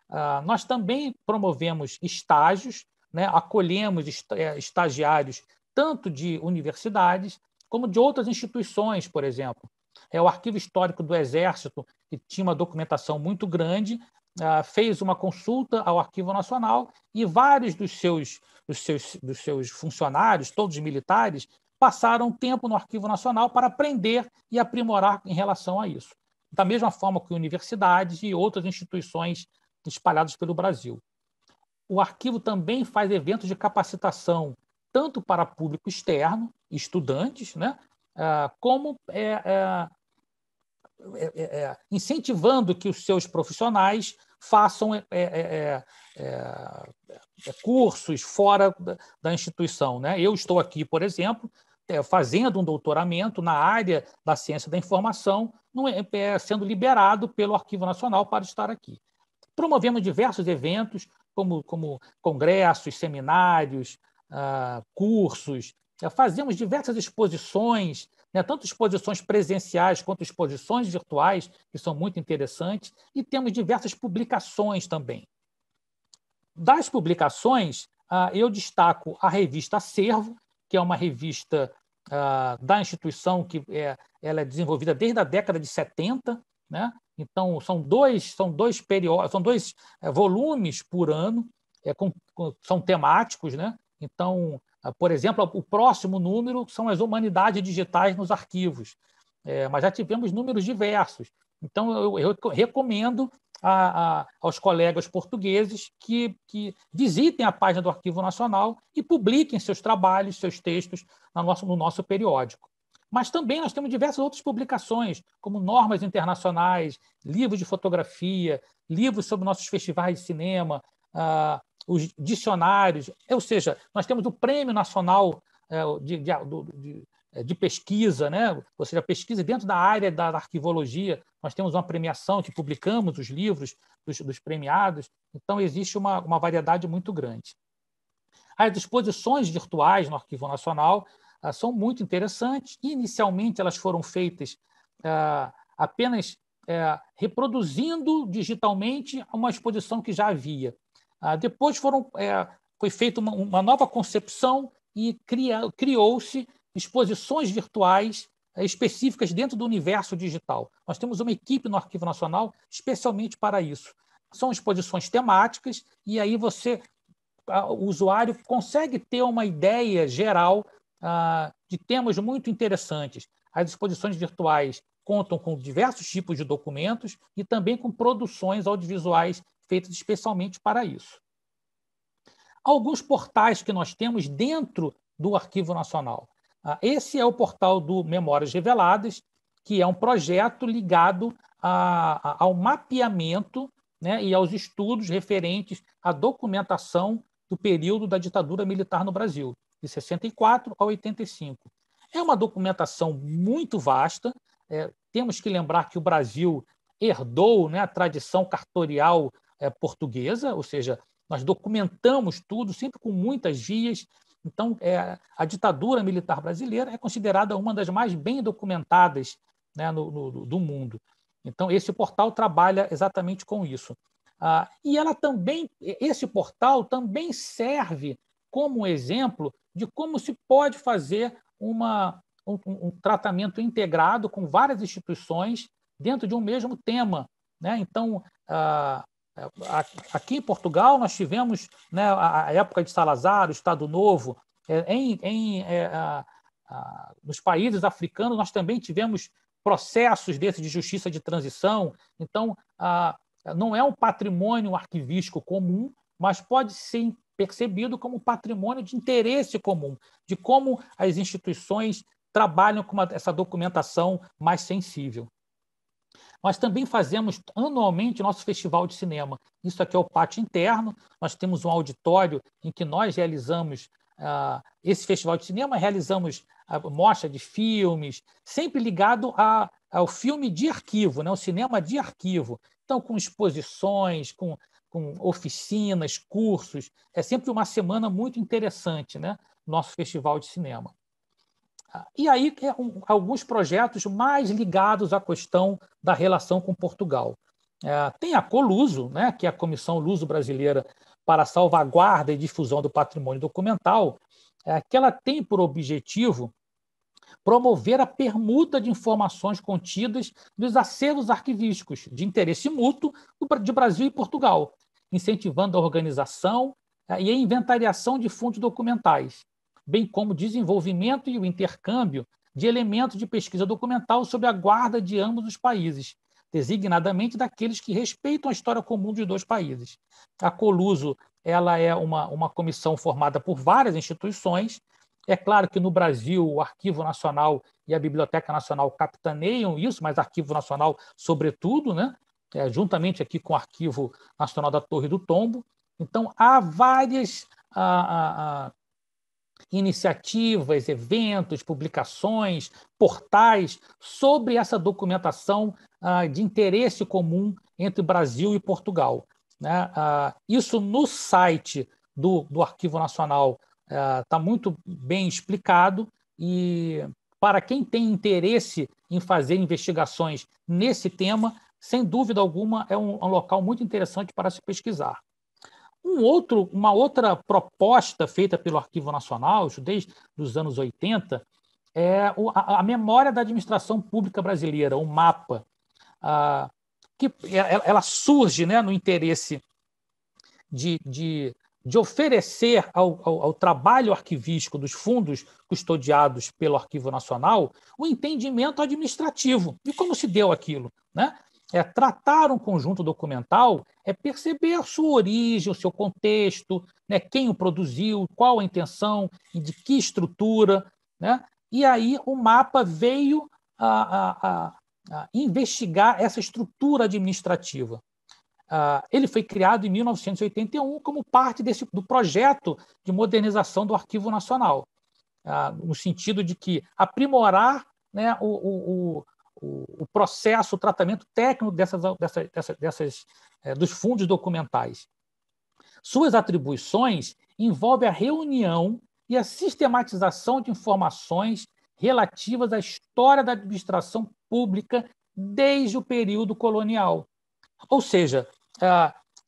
Ah, nós também promovemos estágios, né? acolhemos eh, estagiários tanto de universidades como de outras instituições, por exemplo. É, o Arquivo Histórico do Exército, que tinha uma documentação muito grande, ah, fez uma consulta ao Arquivo Nacional e vários dos seus, dos seus, dos seus funcionários, todos militares, passaram tempo no Arquivo Nacional para aprender e aprimorar em relação a isso. Da mesma forma que universidades e outras instituições espalhadas pelo Brasil. O arquivo também faz eventos de capacitação tanto para público externo, estudantes, né, como é, é, é, incentivando que os seus profissionais façam cursos fora da instituição. Né? Eu estou aqui, por exemplo, fazendo um doutoramento na área da ciência da informação, sendo liberado pelo Arquivo Nacional para estar aqui. Promovemos diversos eventos, como, como congressos, seminários, cursos, né? fazíamos diversas exposições, né, tanto exposições presenciais quanto exposições virtuais, que são muito interessantes, e temos diversas publicações também. Das publicações, ah, eu destaco a revista Acervo, que é uma revista ah, da instituição que é, ela é desenvolvida desde a década de 70, né? Então são dois são dois são dois é, volumes por ano, é, com, com, são temáticos, né? Então, ah, por exemplo, o próximo número são as humanidades digitais nos arquivos, é, mas já tivemos números diversos. Então, eu, eu recomendo a, a, aos colegas portugueses que, que, visitem a página do Arquivo Nacional e publiquem seus trabalhos, seus textos no nosso, no nosso periódico. Mas também nós temos diversas outras publicações, como normas internacionais, livros de fotografia, livros sobre nossos festivais de cinema, ah, os dicionários, ou seja, nós temos o Prêmio Nacional é, de, de, de, é, de Pesquisa, né? ou seja, pesquisa dentro da área da arquivologia, nós temos uma premiação que publicamos os livros dos, dos premiados, então existe uma, uma variedade muito grande. As exposições virtuais no Arquivo Nacional ah, são muito interessantes. Inicialmente, elas foram feitas ah, apenas eh, reproduzindo digitalmente uma exposição que já havia. Ah, depois foram, é, foi feita uma, uma, nova concepção e criou-se exposições virtuais eh, específicas dentro do universo digital. Nós temos uma equipe no Arquivo Nacional especialmente para isso. São exposições temáticas e aí você, o usuário, consegue ter uma ideia geral ah, de temas muito interessantes. As exposições virtuais contam com diversos tipos de documentos e também com produções audiovisuais feitas especialmente para isso. Alguns portais que nós temos dentro do Arquivo Nacional. Ah, esse é o portal do Memórias Reveladas, que é um projeto ligado a, a, ao mapeamento né, e aos estudos referentes à documentação do período da ditadura militar no Brasil, de 64 a 85. É uma documentação muito vasta. É, temos que lembrar que o Brasil herdou né, a tradição cartorial é, portuguesa, ou seja, nós documentamos tudo, sempre com muitas vias. Então, é, a ditadura militar brasileira é considerada uma das mais bem documentadas né, no, no, do mundo. Então, esse portal trabalha exatamente com isso. Ah, e ela também, esse portal também serve como exemplo de como se pode fazer uma, um, um tratamento integrado com várias instituições dentro de um mesmo tema. Né? Então, ah, é, aqui em Portugal, nós tivemos né, a época de Salazar, o Estado Novo. É, em, em é, a, a, nos países africanos, nós também tivemos processos desses de justiça de transição. Então, a, não é um patrimônio arquivístico comum, mas pode ser percebido como patrimônio de interesse comum, de como as instituições trabalham com uma, essa documentação mais sensível. Nós também fazemos anualmente nosso festival de cinema. Isso aqui é o pátio interno. Nós temos um auditório em que nós realizamos uh, esse festival de cinema, realizamos a ah, mostra de filmes, sempre ligado a, ao filme de arquivo, né? o cinema de arquivo. Então, com exposições, com, com oficinas, cursos. É sempre uma semana muito interessante, né? Nosso festival de cinema. E aí, é alguns projetos mais ligados à questão da relação com Portugal. É, tem a Coluso, né, que é a Comissão Luso-Brasileira para a Salvaguarda e Difusão do Patrimônio Documental, é, que ela tem por objetivo promover a permuta de informações contidas nos acervos arquivísticos de interesse mútuo de Brasil e Portugal, incentivando a organização é, e a inventariação de fundos documentais bem como desenvolvimento e o intercâmbio de elementos de pesquisa documental sobre a guarda de ambos os países, designadamente daqueles que respeitam a história comum dos dois países. A Coluso ela é uma, uma comissão formada por várias instituições. É claro que no Brasil o Arquivo Nacional e a Biblioteca Nacional capitaneiam isso, mas Arquivo Nacional, sobretudo, né? É, juntamente aqui com o Arquivo Nacional da Torre do Tombo. Então, há várias a iniciativas, eventos, publicações, portais sobre essa documentação ah, de interesse comum entre Brasil e Portugal. Né? Ah, isso no site do, do Arquivo Nacional está ah, tá muito bem explicado e para quem tem interesse em fazer investigações nesse tema, sem dúvida alguma é um, um local muito interessante para se pesquisar um outro, uma outra proposta feita pelo Arquivo Nacional, desde os anos 80, é a, memória da administração pública brasileira, o mapa, ah, que é, é, ela surge né, no interesse de, de, de oferecer ao, ao, ao, trabalho arquivístico dos fundos custodiados pelo Arquivo Nacional o um entendimento administrativo de como se deu aquilo. Né? é tratar um conjunto documental é perceber a sua origem, o seu contexto, né, quem o produziu, qual a intenção, de que estrutura. Né? E aí o mapa veio a, a, a investigar essa estrutura administrativa. Uh, ele foi criado em 1981 como parte desse, do projeto de modernização do Arquivo Nacional, uh, no sentido de que aprimorar né, o, o, o, processo, o tratamento técnico dessas, dessas, dessas, dessas é, dos fundos documentais. Suas atribuições envolvem a reunião e a sistematização de informações relativas à história da administração pública desde o período colonial. Ou seja, é,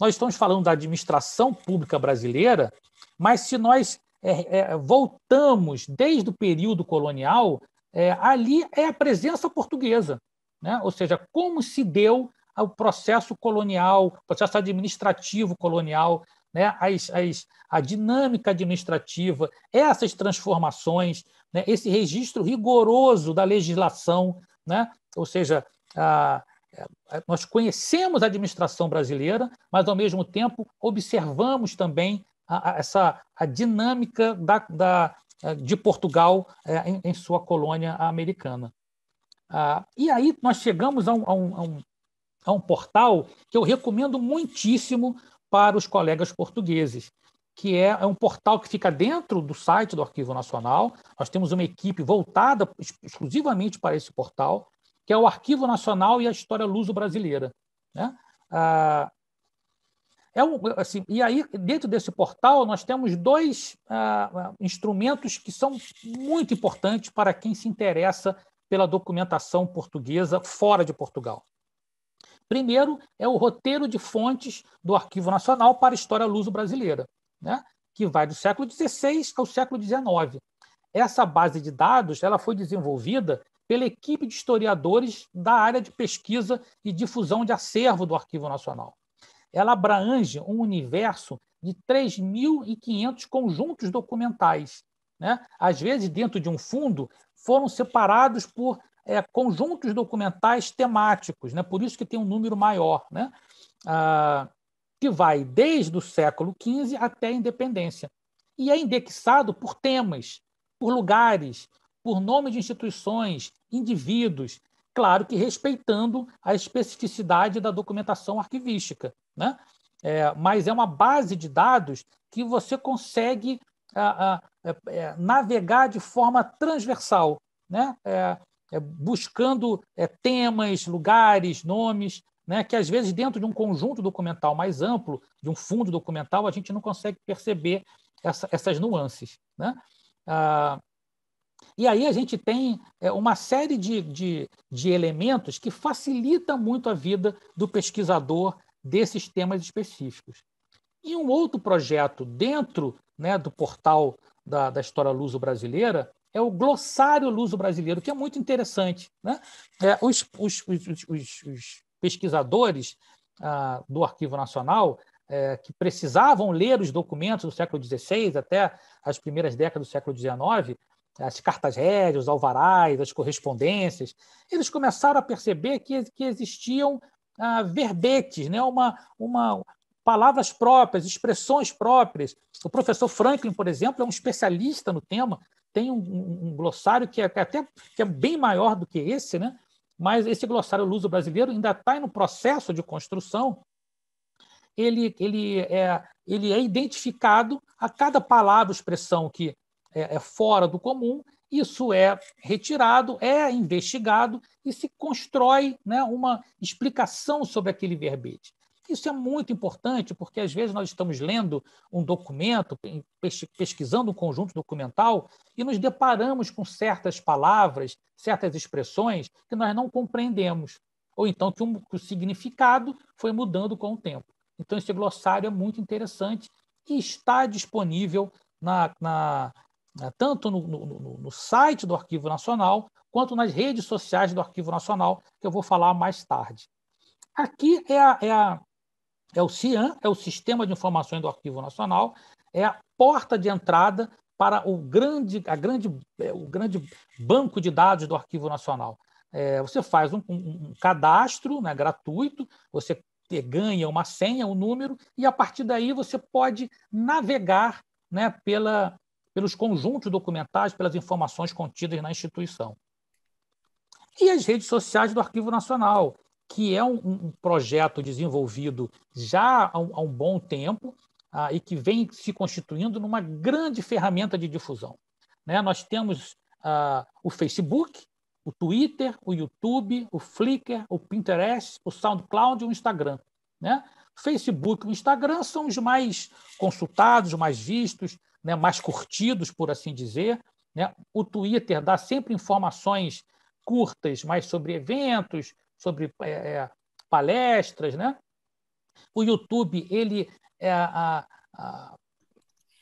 nós estamos falando da administração pública brasileira, mas se nós é, é, voltamos desde o período colonial, é, ali é a presença portuguesa, né? ou seja, como se deu o processo colonial, processo administrativo colonial, né? as, as, a dinâmica administrativa, essas transformações, né? esse registro rigoroso da legislação, né? ou seja, a, é, nós conhecemos a administração brasileira, mas ao mesmo tempo observamos também a, a, essa a dinâmica da, da, eh, de Portugal eh, em, sua colônia americana. Ah, e aí nós chegamos a um, a, um, a, um, a um, portal que eu recomendo muitíssimo para os colegas portugueses, que é, é, um portal que fica dentro do site do Arquivo Nacional. Nós temos uma equipe voltada exclusivamente para esse portal, que é o Arquivo Nacional e a História Luso-Brasileira. Né? Ah, é um, assim, e aí, dentro desse portal, nós temos dois ah, ah, instrumentos que são muito importantes para quem se interessa pela documentação portuguesa fora de Portugal. Primeiro é o roteiro de fontes do Arquivo Nacional para a História Luso-Brasileira, né? que vai do século XVI ao século XIX. Essa base de dados ela foi desenvolvida pela equipe de historiadores da área de pesquisa e difusão de acervo do Arquivo Nacional ela abrange um universo de 3.500 conjuntos documentais. Né? Às vezes, dentro de um fundo, foram separados por é, conjuntos documentais temáticos, né? por isso que tem um número maior, né? Ah, que vai desde o século XV até a independência. E é indexado por temas, por lugares, por nome de instituições, indivíduos, claro que respeitando a especificidade da documentação arquivística. Né? É, mas é uma base de dados que você consegue a, a, a, é, é, navegar de forma transversal, né? É, é, buscando é, temas, lugares, nomes, né? que às vezes dentro de um conjunto documental mais amplo, de um fundo documental, a gente não consegue perceber essa, essas nuances. Né? Ah, e aí a gente tem é, uma série de, de, de elementos que facilita muito a vida do pesquisador desses temas específicos. E um outro projeto dentro né, do portal da, da História Luso-Brasileira é o Glossário Luso-Brasileiro, que é muito interessante. Né? É, os, os, os, os, pesquisadores ah, do Arquivo Nacional é, que precisavam ler os documentos do século XVI até as primeiras décadas do século XIX as cartas rédeas, os alvarás, as correspondências, eles começaram a perceber que, que existiam ah, verbetes, né? uma, uma, palavras próprias, expressões próprias. O professor Franklin, por exemplo, é um especialista no tema, tem um, um, um glossário que é, que é, até que é bem maior do que esse, né? mas esse glossário luso-brasileiro ainda está no processo de construção. Ele, ele, é, ele é identificado a cada palavra, expressão que é, é fora do comum, isso é retirado, é investigado e se constrói né, uma explicação sobre aquele verbete. Isso é muito importante, porque às vezes nós estamos lendo um documento, pesquisando um conjunto documental, e nos deparamos com certas palavras, certas expressões que nós não compreendemos, ou então que, um, que o significado foi mudando com o tempo. Então, esse glossário é muito interessante e está disponível na, na né, tanto no, no, no site do Arquivo Nacional, quanto nas redes sociais do Arquivo Nacional, que eu vou falar mais tarde. Aqui é, a, é, a, é o CIAN, é o Sistema de Informações do Arquivo Nacional, é a porta de entrada para o grande, a grande, é, o grande banco de dados do Arquivo Nacional. É, você faz um, um, um cadastro né, gratuito, você ganha uma senha, um número, e a partir daí você pode navegar né, pela, pelos conjuntos documentais, pelas informações contidas na instituição. E as redes sociais do Arquivo Nacional, que é um, um projeto desenvolvido já há um, há um bom tempo ah, e que vem se constituindo numa grande ferramenta de difusão. Né? Nós temos ah, o Facebook, o Twitter, o YouTube, o Flickr, o Pinterest, o SoundCloud e o Instagram. Né? Facebook e o Instagram são os mais consultados, mais vistos, né, mais curtidos, por assim dizer. Né? O Twitter dá sempre informações curtas, mais sobre eventos, sobre é, é palestras, né? O YouTube ele é, a, a,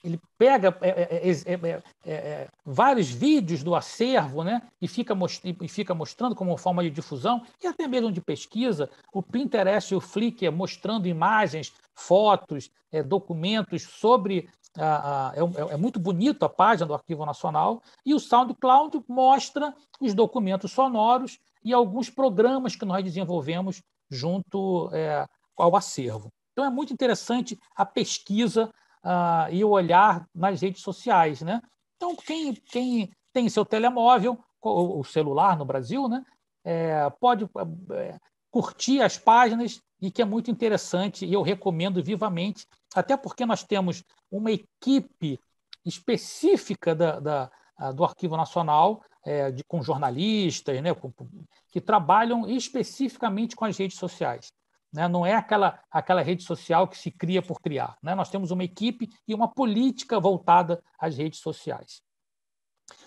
ele pega é, é, é vários vídeos do acervo, né? E fica, e fica mostrando como forma de difusão e até mesmo de pesquisa. O Pinterest e o Flickr mostrando imagens fotos, é, documentos sobre. A, a, é, é, é, muito bonito a página do Arquivo Nacional, e o SoundCloud mostra os documentos sonoros e alguns programas que nós desenvolvemos junto é, ao acervo. Então é muito interessante a pesquisa a, ah, e o olhar nas redes sociais. Né? Então, quem, quem tem seu telemóvel, o celular no Brasil, né? É, pode é, curtir as páginas e que é muito interessante e eu recomendo vivamente, até porque nós temos uma equipe específica da, da do Arquivo Nacional, é, de, com jornalistas, né, com, que trabalham especificamente com as redes sociais. Né? Não é aquela, aquela rede social que se cria por criar. Né? Nós temos uma equipe e uma política voltada às redes sociais.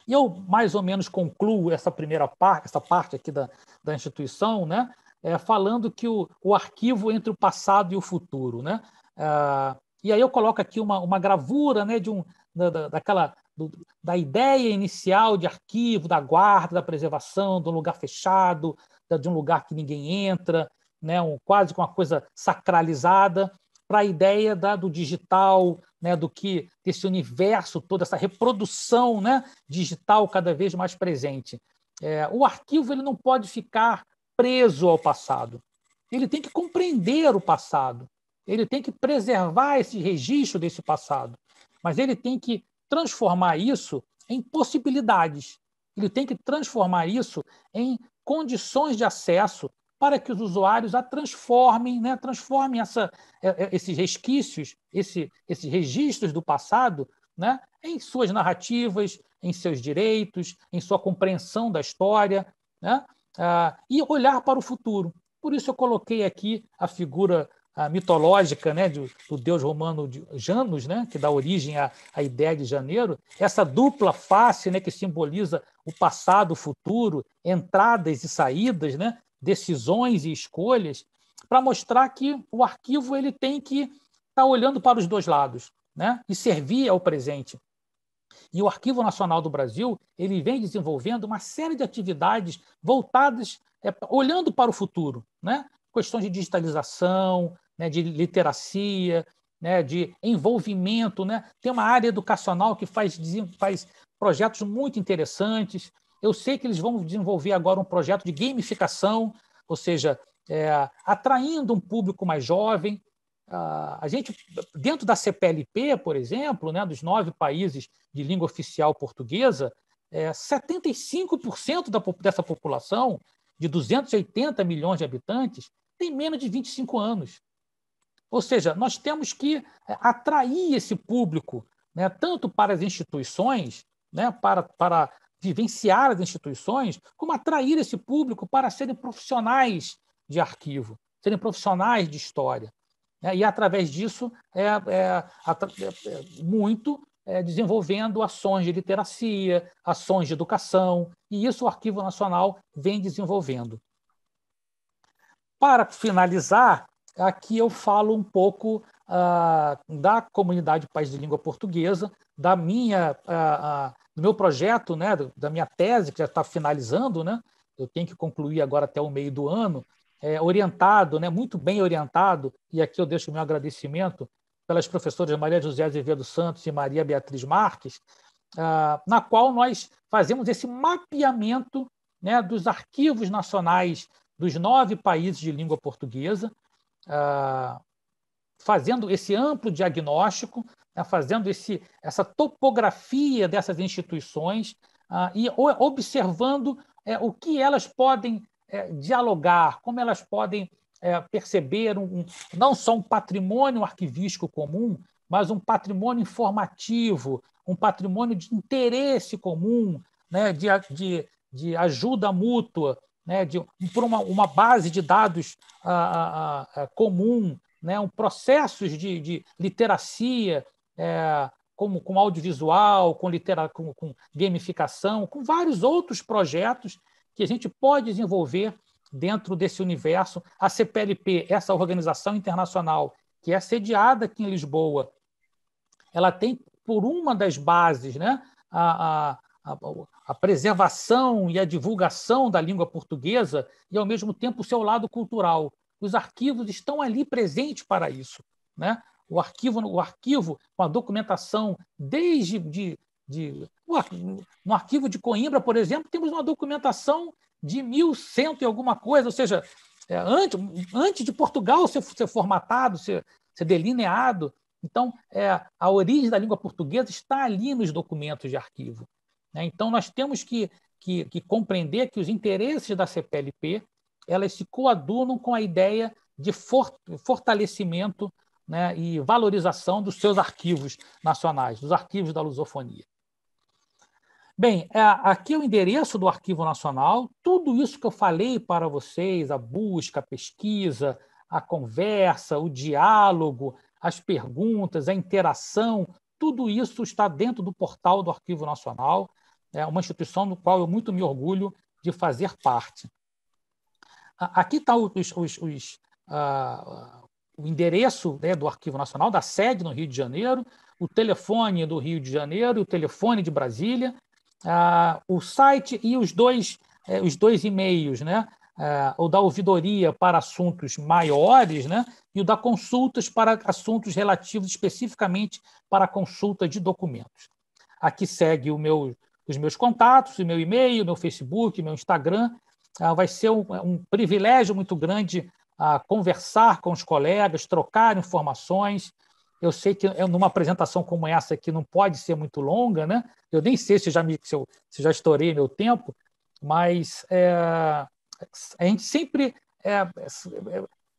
E eu mais ou menos concluo essa primeira parte, essa parte aqui da, da instituição, né? é, falando que o, o arquivo entre o passado e o futuro. Né? Ah, e aí eu coloco aqui uma, uma gravura né, de um, da, daquela do, da ideia inicial de arquivo, da guarda, da preservação, de um lugar fechado, de um lugar que ninguém entra, né, um, quase com uma coisa sacralizada, para a ideia da, do digital, né, do que desse universo, toda essa reprodução né, digital cada vez mais presente. É, o arquivo ele não pode ficar preso ao passado. Ele tem que compreender o passado. Ele tem que preservar esse registro desse passado. Mas ele tem que transformar isso em possibilidades. Ele tem que transformar isso em condições de acesso para que os usuários a transformem, né? transformem essa, é, é, esses resquícios, esse, esses registros do passado né? em suas narrativas, em seus direitos, em sua compreensão da história. Né? ah, e olhar para o futuro. Por isso eu coloquei aqui a figura a ah, mitológica né, do, do, deus romano de Janus, né, que dá origem à, à ideia de janeiro, essa dupla face né, que simboliza o passado, o futuro, entradas e saídas, né, decisões e escolhas, para mostrar que o arquivo ele tem que estar tá olhando para os dois lados né, e servir ao presente. E o Arquivo Nacional do Brasil ele vem desenvolvendo uma série de atividades voltadas, é, olhando para o futuro, né? questões de digitalização, né, de literacia, né, de envolvimento. Né? Tem uma área educacional que faz, faz projetos muito interessantes. Eu sei que eles vão desenvolver agora um projeto de gamificação, ou seja, é, atraindo um público mais jovem, ah, a gente, dentro da CPLP, por exemplo, né, dos nove países de língua oficial portuguesa, é, 75% da, dessa população, de 280 milhões de habitantes, tem menos de 25 anos. Ou seja, nós temos que é, atrair esse público, né, tanto para as instituições, né, para, para vivenciar as instituições, como atrair esse público para serem profissionais de arquivo, serem profissionais de história. Né? E, através disso, é, é, é, é muito é, desenvolvendo ações de literacia, ações de educação, e isso o Arquivo Nacional vem desenvolvendo. Para finalizar, aqui eu falo um pouco ah, da comunidade País de Língua Portuguesa, da minha, ah, ah, do meu projeto, né, da minha tese, que já está finalizando, né, eu tenho que concluir agora até o meio do ano, é, orientado, né, muito bem orientado, e aqui eu deixo o meu agradecimento pelas professoras Maria José Azevedo Santos e Maria Beatriz Marques, ah, na qual nós fazemos esse mapeamento né, dos arquivos nacionais dos nove países de língua portuguesa, ah, fazendo esse amplo diagnóstico, né, fazendo esse, essa topografia dessas instituições ah, e observando é, o que elas podem é, dialogar, como elas podem é, perceber um, não só um patrimônio arquivístico comum, mas um patrimônio informativo, um patrimônio de interesse comum, né, de, de, de ajuda mútua, né, de, por uma, uma base de dados ah, ah, comum, né, um processos de, de literacia é, como, com audiovisual, com, litera, com, com gamificação, com vários outros projetos que a gente pode desenvolver dentro desse universo. A CPLP, essa organização internacional que é sediada aqui em Lisboa, ela tem por uma das bases né, a, a, a, preservação e a divulgação da língua portuguesa e, ao mesmo tempo, o seu lado cultural. Os arquivos estão ali presentes para isso. Né? O arquivo, o arquivo com a documentação desde de de no arquivo de Coimbra, por exemplo, temos uma documentação de 1100 e alguma coisa, ou seja, é, antes, antes de Portugal ser, ser formatado, ser, ser delineado. Então, é, a origem da língua portuguesa está ali nos documentos de arquivo. Né? Então, nós temos que, que, que compreender que os interesses da CPLP elas se coadunam com a ideia de for, fortalecimento né, e valorização dos seus arquivos nacionais, dos arquivos da lusofonia. Bem, é, aqui é o endereço do Arquivo Nacional. Tudo isso que eu falei para vocês, a busca, a pesquisa, a conversa, o diálogo, as perguntas, a interação, tudo isso está dentro do portal do Arquivo Nacional, é uma instituição do qual eu muito me orgulho de fazer parte. Aqui está os, os, os, uh, o endereço né, do Arquivo Nacional, da sede no Rio de Janeiro, o telefone do Rio de Janeiro e o telefone de Brasília, ah, o site e os dois, eh, os dois e-mails, né? Ah, o da ouvidoria para assuntos maiores, né? E o da consultas para assuntos relativos especificamente para consulta de documentos. Aqui segue o meu, os meus contatos, o meu e-mail, meu Facebook, meu Instagram. Ah, vai ser um, um, privilégio muito grande ah, conversar com os colegas, trocar informações, eu sei que eu, numa apresentação como essa, que não pode ser muito longa, né? eu nem sei se já, me, se, eu, se já estourei meu tempo, mas é, a gente sempre é,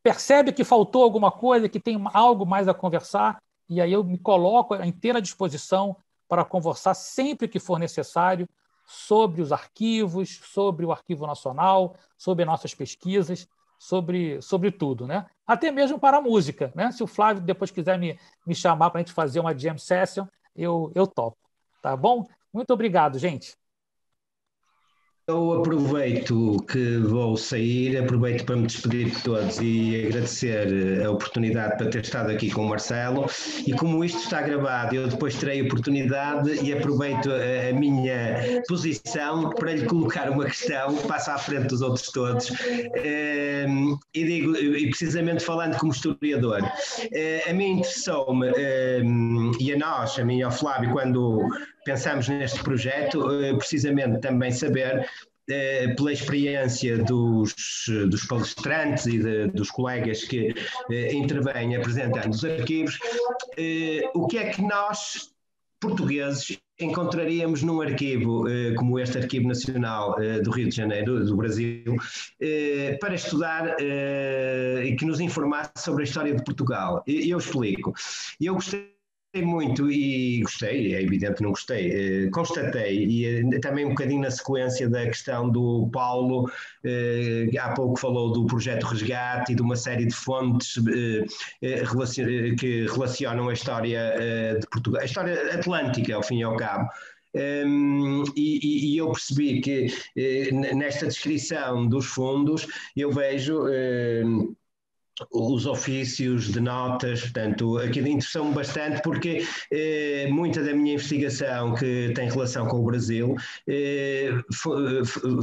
percebe que faltou alguma coisa, que tem algo mais a conversar, e aí eu me coloco à inteira disposição para conversar sempre que for necessário sobre os arquivos, sobre o Arquivo Nacional, sobre nossas pesquisas sobre, sobre tudo, né? Até mesmo para a música, né? Se o Flávio depois quiser me, me chamar para a gente fazer uma jam session, eu, eu topo, tá bom? Muito obrigado, gente. Eu então, aproveito que vou sair, aproveito para me despedir de todos e agradecer a oportunidade para ter estado aqui com o Marcelo. E como isto está gravado, eu depois terei oportunidade e aproveito a, a minha posição para lhe colocar uma questão passo à frente dos outros todos. Ehm, e digo, e precisamente falando como historiador, eh, a mim interessou-me, ehm, e a nós, a mim e ao Flávio, quando pensamos neste projeto, eh, precisamente também saber eh, pela experiência dos, eh, dos palestrantes e de, dos colegas que intervêm apresentando os arquivos, o que é que nós, portugueses, encontraríamos num arquivo como este Arquivo Nacional do Rio de Janeiro, do Brasil, para estudar e que nos informasse sobre a história de Portugal? Eu explico. Eu gostaria Gostei muito e gostei, é evidente que não gostei. Eh, constatei, e eh, também um bocadinho na sequência da questão do Paulo, eh, há pouco falou do projeto Resgate e de uma série de fontes relacion, que relacionam a história de Portugal, a história atlântica, ao fim e ao cabo. Um, ehm, e, e, eu percebi que nesta descrição dos fundos eu vejo ehm, os ofícios de notas, portanto, aquilo interessou-me bastante porque eh, muita da minha investigação que tem relação com o Brasil eh,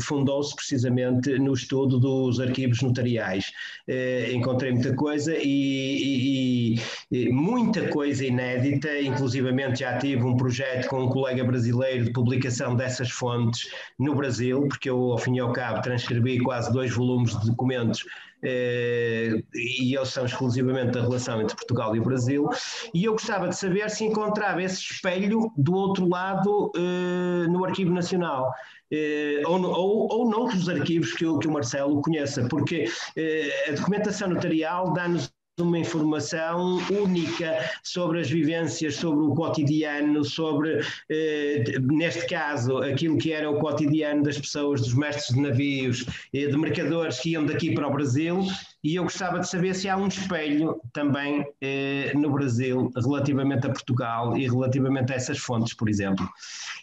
fundou-se precisamente no estudo dos arquivos notariais. Eh, encontrei muita coisa e, e, e, muita coisa inédita, inclusivamente já tive um projeto com um colega brasileiro de publicação dessas fontes no Brasil, porque eu, ao fim e ao cabo, transcrevi quase dois volumes de documentos eh, e eles são exclusivamente da relação entre Portugal e Brasil. E eu gostava de saber se encontrava esse espelho do outro lado eh, no Arquivo Nacional. Eh, ou, ou, ou noutros arquivos que o, que o Marcelo conheça, porque eh, a documentação notarial dá-nos uma informação única sobre as vivências, sobre o cotidiano, sobre, eh, neste caso, aquilo que era o cotidiano das pessoas, dos mestres de navios, e eh, de mercadores que iam daqui para o Brasil e eu gostava de saber se há um espelho também eh, no Brasil relativamente a Portugal e relativamente a essas fontes, por exemplo.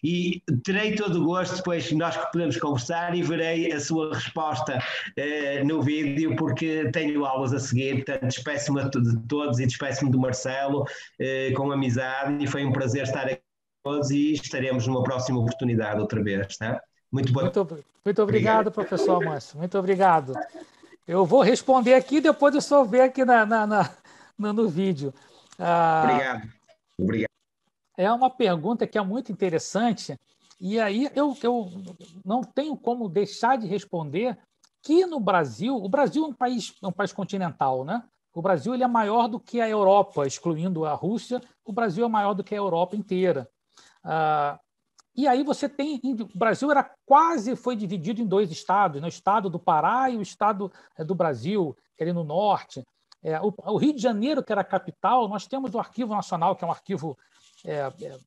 E terei todo o gosto, depois nós que podemos conversar e verei a sua resposta eh, no vídeo, porque tenho aulas a seguir, portanto despeço-me de todos e despeço-me do Marcelo eh, com amizade e foi um prazer estar aqui todos e estaremos numa próxima oportunidade outra vez, tá? Muito, boa... muito, muito obrigado, obrigado, professor Márcio. Muito obrigado. Eu vou responder aqui, depois eu só ver aqui na, na, na no vídeo. Ah, Obrigado. Obrigado. É uma pergunta que é muito interessante, e aí eu, eu não tenho como deixar de responder que no Brasil, o Brasil é um país, é um país continental, né? O Brasil ele é maior do que a Europa, excluindo a Rússia, o Brasil é maior do que a Europa inteira. Ah, e aí você tem. O Brasil era quase foi dividido em dois estados, né? o estado do Pará e o estado é, do Brasil, é ali no norte. É, o, o, Rio de Janeiro, que era a capital, nós temos o Arquivo Nacional, que é um arquivo é, é,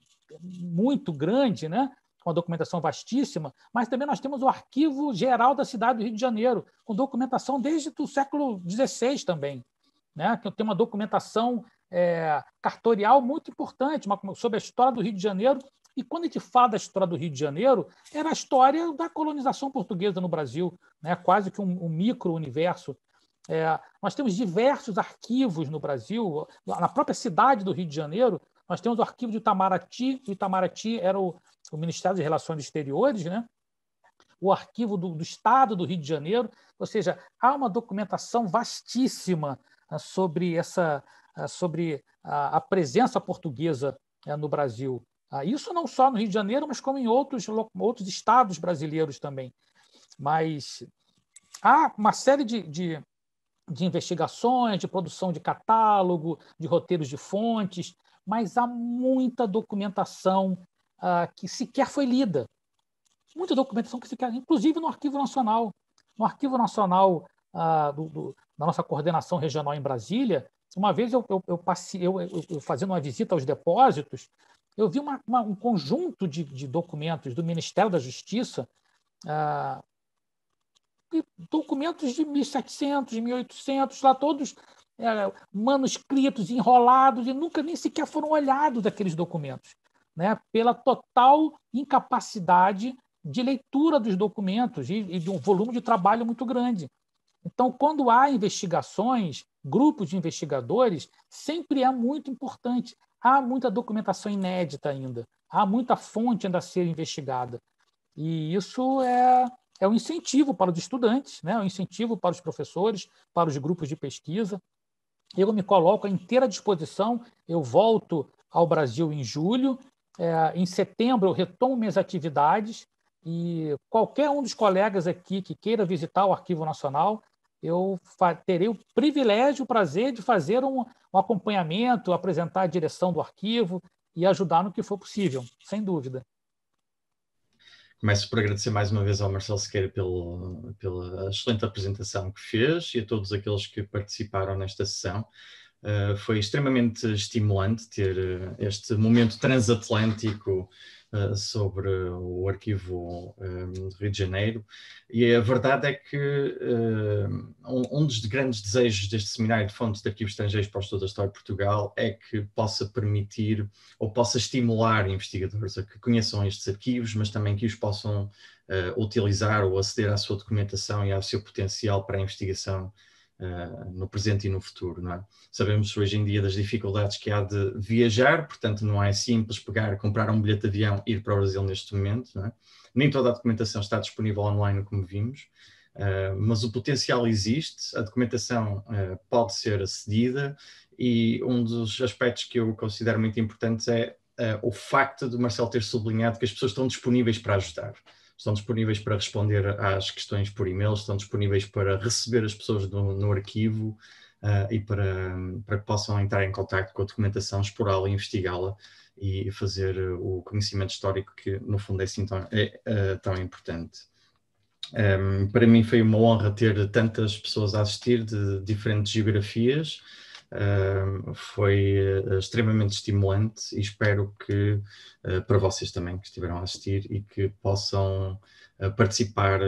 muito grande, né? com a documentação vastíssima, mas também nós temos o Arquivo Geral da Cidade do Rio de Janeiro, com documentação desde o século XVI também. Né? Que tem uma documentação é, cartorial muito importante uma, sobre a história do Rio de Janeiro e quando a gente fala da história do Rio de Janeiro, era a história da colonização portuguesa no Brasil, né? quase que um, um micro-universo. É, nós temos diversos arquivos no Brasil, na própria cidade do Rio de Janeiro, nós temos o arquivo de Itamaraty, o Itamaraty era o, o Ministério de Relações Exteriores, né? o arquivo do, do, Estado do Rio de Janeiro, ou seja, há uma documentação vastíssima né, sobre essa sobre a, a presença portuguesa né, no Brasil. Ah, isso não só no Rio de Janeiro, mas como em outros, outros estados brasileiros também. Mas há uma série de, de, de investigações, de produção de catálogo, de roteiros de fontes, mas há muita documentação ah, que sequer foi lida. Muita documentação que sequer, inclusive no Arquivo Nacional. No Arquivo Nacional ah, do, do, da nossa coordenação regional em Brasília, uma vez eu, eu, eu, passei, eu, fazendo uma visita aos depósitos, eu vi uma, uma, um conjunto de, de, documentos do Ministério da Justiça, ah, documentos de 1700, 1800, lá todos é, manuscritos, enrolados, e nunca nem sequer foram olhados aqueles documentos, né? pela total incapacidade de leitura dos documentos e, e de um volume de trabalho muito grande. Então, quando há investigações, grupos de investigadores, sempre é muito importante há muita documentação inédita ainda, há muita fonte ainda a ser investigada. E isso é, é um incentivo para os estudantes, né? É um incentivo para os professores, para os grupos de pesquisa. Eu me coloco à inteira disposição, eu volto ao Brasil em julho, é, em setembro eu retomo minhas atividades e qualquer um dos colegas aqui que queira visitar o Arquivo Nacional eu terei o privilégio, o prazer de fazer um, um acompanhamento, apresentar a direção do arquivo e ajudar no que for possível, sem dúvida. Começo por agradecer mais uma vez ao Marcelo Sequeira pelo, pela excelente apresentação que fez e a todos aqueles que participaram nesta sessão. Uh, foi extremamente estimulante ter eh, este momento transatlântico eh, sobre o arquivo um, ehm, de Rio de Janeiro, e a verdade é que ehm, um, um dos grandes desejos deste seminário de fontes de arquivos estrangeiros para o estudo da história de Portugal é que possa permitir ou possa estimular investigadores a que conheçam estes arquivos, mas também que os possam eh, utilizar ou aceder à sua documentação e ao seu potencial para a investigação Uh, no presente e no futuro. Não é? Sabemos hoje em dia das dificuldades que há de viajar, portanto, não é simples pegar, comprar um bilhete de avião e ir para o Brasil neste momento. É? Nem toda a documentação está disponível online, como vimos, uh, mas o potencial existe, a documentação uh, pode ser acedida e um dos aspectos que eu considero muito importantes é o facto de Marcelo ter sublinhado que as pessoas estão disponíveis para ajudar estão disponíveis para responder às questões por e-mail, estão disponíveis para receber as pessoas no arquivo uh, e para, para que possam entrar em contato com a documentação, explorá-la, investigá-la e fazer eh, o conhecimento histórico que, no fundo, é, assim tão, é, eh, tão importante. Um, ehm, para mim foi uma honra ter tantas pessoas a assistir de diferentes geografias, foi eh, extremamente estimulante e espero que uh, para vocês também que estiveram a assistir e que possam eh, participar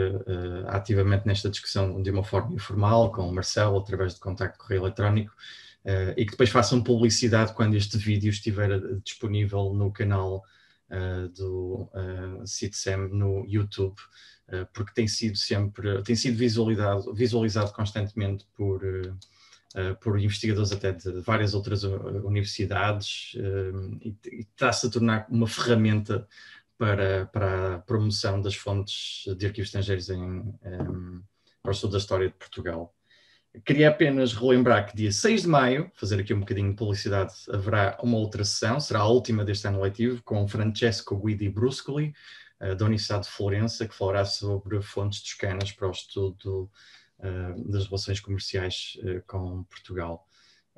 ativamente nesta discussão de uma forma informal com o Marcelo através de contacto de correio eletrónico e que depois façam publicidade quando este vídeo estiver disponível no canal do uh, CITSEM no YouTube porque tem sido sempre tem sido visualizado, visualizado constantemente por eh, por investigadores até de várias outras eh, universidades eh, e, e está-se a tornar uma ferramenta para, para a promoção das fontes de arquivos estrangeiros em, um, para o estudo da história de Portugal. Queria apenas relembrar que dia 6 de maio, fazer aqui um bocadinho de publicidade, haverá uma outra sessão, será a última deste ano letivo, com Francesco Guidi Bruscoli, da Universidade de Florença, que falará sobre fontes toscanas para o estudo das eh, relações comerciais eh, com Portugal.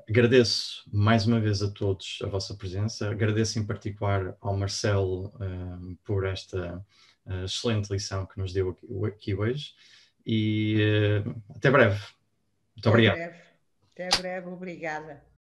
Agradeço mais uma vez a todos a vossa presença, agradeço em particular ao Marcelo eh, por esta excelente lição que nos deu aqui hoje e até breve. Muito até obrigado. Breve. Até breve, obrigada.